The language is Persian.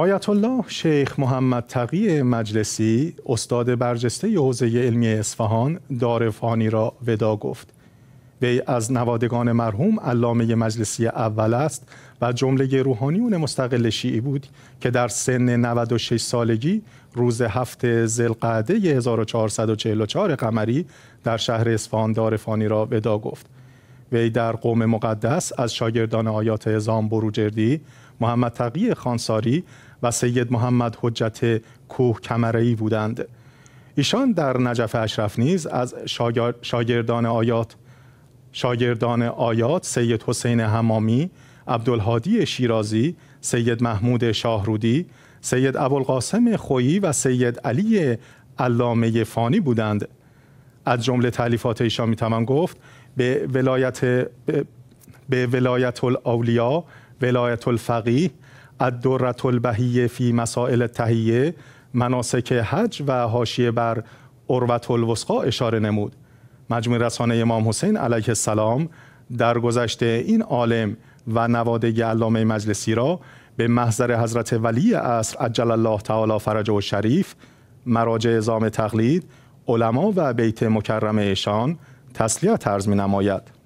آیت الله شیخ محمد تقی مجلسی استاد برجسته حوزه علمی اصفهان دار فانی را ودا گفت وی از نوادگان مرحوم علامه مجلسی اول است و جمله روحانیون مستقل شیعی بود که در سن 96 سالگی روز هفت زلقعده 1444 قمری در شهر اصفهان دار فانی را ودا گفت وی در قوم مقدس از شاگردان آیات ازام بروجردی، محمد تقی خانساری و سید محمد حجت کوه کمرهی بودند. ایشان در نجف اشرف نیز از شاگردان آیات شاگردان آیات سید حسین حمامی، عبدالهادی شیرازی، سید محمود شاهرودی، سید ابوالقاسم خویی و سید علی علامه فانی بودند از جمله تعلیفات ایشان میتوان گفت به ولایت به ولایت الاولیا ولایت الفقیه الدرت البهیه فی مسائل تهیه مناسک حج و حاشیه بر اوروت الوسقا اشاره نمود مجموع رسانه امام حسین علیه السلام در گذشته این عالم و نواده علامه مجلسی را به محضر حضرت ولی اصر عجل الله تعالی فرج و شریف مراجع ازام تقلید علما و بیت مکرم ایشان تسلیت ترز می نماید